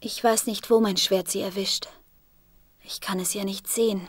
Ich weiß nicht, wo mein Schwert sie erwischt. Ich kann es ja nicht sehen.